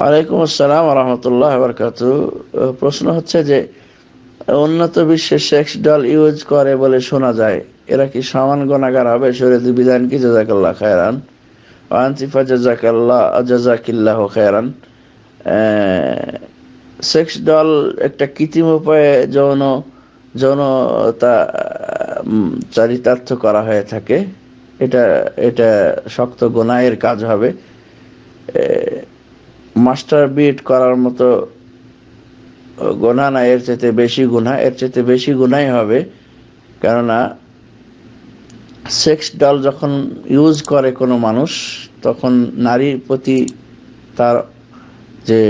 ওয়ালাইকুম আসসালাম রহমতুল্লাহ বরকাত প্রশ্ন হচ্ছে যে উন্নত বিশ্বের সেক্স ডল ইউজ করে বলে শোনা যায় এরা কি সমান গণাগার হবে শরীয়ত বিধান কি জাজাকাল্লা খায়রান আনসিফা জাজাকাল্লাহ জাজাকিল্লাহ খায়রান সেক্স ডল একটা কৃত্রিম উপায়ে যৌন যৌনতা চারিতার্থ করা হয়ে থাকে এটা এটা শক্ত গোনায়ের কাজ হবে মাস্টার বিট করার মতো গোনা না এর চেতে বেশি গুণা এর চেতে বেশি গুণাই হবে কেননা সেক্স ডল যখন ইউজ করে কোনো মানুষ তখন নারীর প্রতি তার যে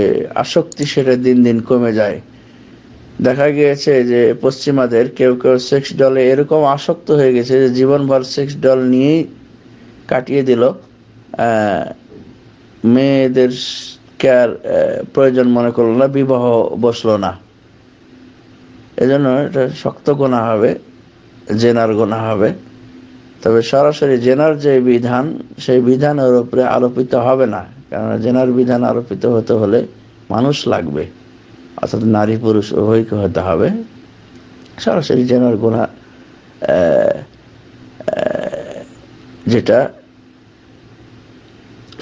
আসক্তি সেটা দিন দিন কমে যায় দেখা গিয়েছে যে পশ্চিমাদের কেউ কেউ সেক্স ডলে এরকম আসক্ত হয়ে গেছে যে জীবনভর সেক্স ডল নিয়েই কাটিয়ে দিল মেয়েদের শিক্ষার প্রয়োজন মনে করলো না বিবাহ বসলো না এজন্য এটা শক্ত গোনা হবে জেনার গোনা হবে তবে সরাসরি জেনার যে বিধান সেই বিধানের উপরে আরোপিত হবে না কারণ জেনার বিধান আরোপিত হতে হলে মানুষ লাগবে অর্থাৎ নারী পুরুষ উভয়কে হতে হবে সরাসরি জেনার গোনা যেটা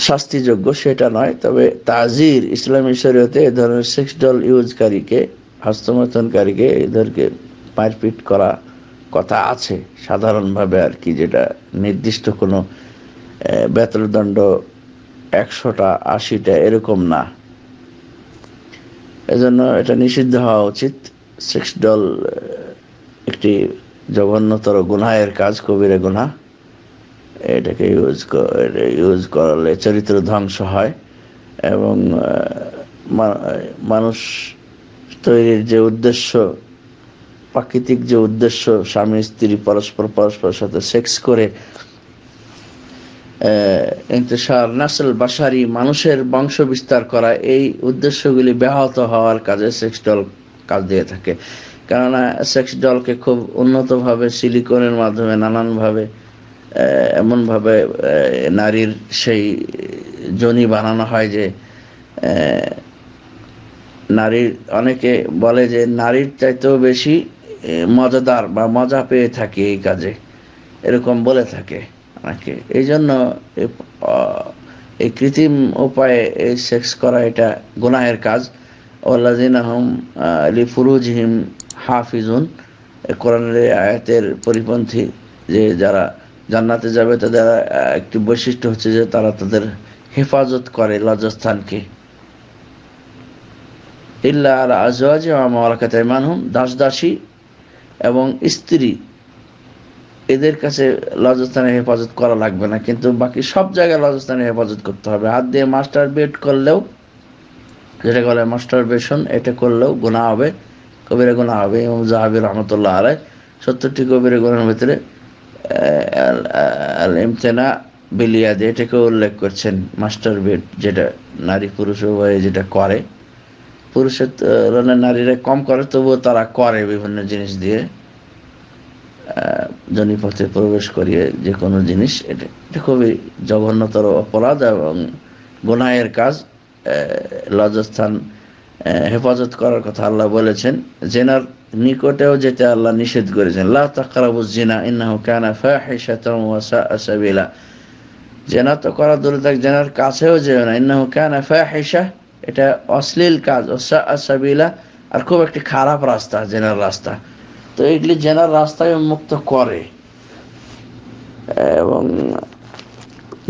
শাস্তিযোগ্য সেটা নয় তবে তাজির ইসলামী শরীয়তে এ ধরনের ডল ইউজকারীকে হস্তমথনকারীকে এদেরকে মারপিট করা কথা আছে সাধারণভাবে আর কি যেটা নির্দিষ্ট কোনো বেতনদণ্ড একশোটা আশিটা এরকম না এজন্য এটা নিষিদ্ধ হওয়া উচিত সেক্স ডল একটি জঘন্যতর গুনাহের কাজ কবিরে গুনা এটাকে ইউজ ইউজ করলে চরিত্র ধ্বংস হয় এবং মানুষ তৈরির যে উদ্দেশ্য প্রাকৃতিক যে উদ্দেশ্য স্বামী স্ত্রী পরস্পর পরস্পর সাথে সেক্স করে ইন্তসার নাসল বাসারি মানুষের বংশ বিস্তার করা এই উদ্দেশ্যগুলি ব্যাহত হওয়ার কাজে সেক্স ডল কাজ দিয়ে থাকে কেননা সেক্স ডলকে খুব উন্নতভাবে সিলিকনের মাধ্যমে নানানভাবে এমনভাবে নারীর সেই জনি বানানো হয় যে নারীর অনেকে বলে যে নারীর চাইতেও বেশি মজাদার বা মজা পেয়ে থাকে এই কাজে এরকম বলে থাকে অনেকে এই জন্য এই কৃত্রিম উপায়ে এই সেক্স করা এটা গুনাহের কাজ ওল্লাজিনাহম আলি ফুরুজহিম হাফিজুন কোরআনের আয়াতের পরিপন্থী যে যারা জান্নাতে যাবে তাদের একটি বৈশিষ্ট্য হচ্ছে যে তারা তাদের হেফাজত করে লজ্জাস্থানকে ইল্লা আর আজওয়াজি মালাকাতে মানহুম দাস দাসী এবং স্ত্রী এদের কাছে লজস্থানে হেফাজত করা লাগবে না কিন্তু বাকি সব জায়গায় লজস্থানে হেফাজত করতে হবে হাত দিয়ে মাস্টার বেড করলেও যেটা বলে মাস্টার বেশন এটা করলেও গোনা হবে কবিরা গোনা হবে এবং জাহাবির রহমতুল্লাহ আলাই সত্তরটি কবিরা গোনার ভিতরে আল ইমতেনা বিলিয়াদ এটাকে উল্লেখ করছেন মাস্টার বেড যেটা নারী পুরুষ উভয়ে যেটা করে পুরুষের তুলনায় মানে নারীরা কম করে তবুও তারা করে বিভিন্ন জিনিস দিয়ে জনিপথে প্রবেশ করিয়ে যে কোনো জিনিস এটা খুবই জঘন্যতর অপরাধ এবং গোনায়ের কাজ লজস্থান হেফাজত করার কথা আল্লাহ বলেছেন জেনার নিকটেও যেটা আল্লাহ নিষেধ করেছেন লা তাকরাবুজ্জিনা ইন্নাহু কানা জেনা তো করা দূরে থাক জেনার কাছেও যেও না ইন্না কানা এটা অশ্লীল কাজ ওয়া আর খুব একটি খারাপ রাস্তা জেনার রাস্তা তো এগুলি জেনার রাস্তায় মুক্ত করে এবং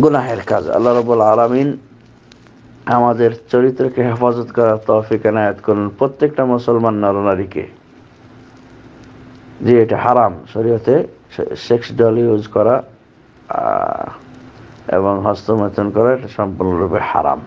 গুনাহের কাজ আল্লাহ রবুল আলমিন আমাদের চরিত্রকে হেফাজত করার তফিক এনায়াত করুন প্রত্যেকটা মুসলমান নারীকে যে এটা হারাম শরীয়তে সেক্স ডল ইউজ করা এবং হস্তমৈথন করা এটা সম্পূর্ণরূপে হারাম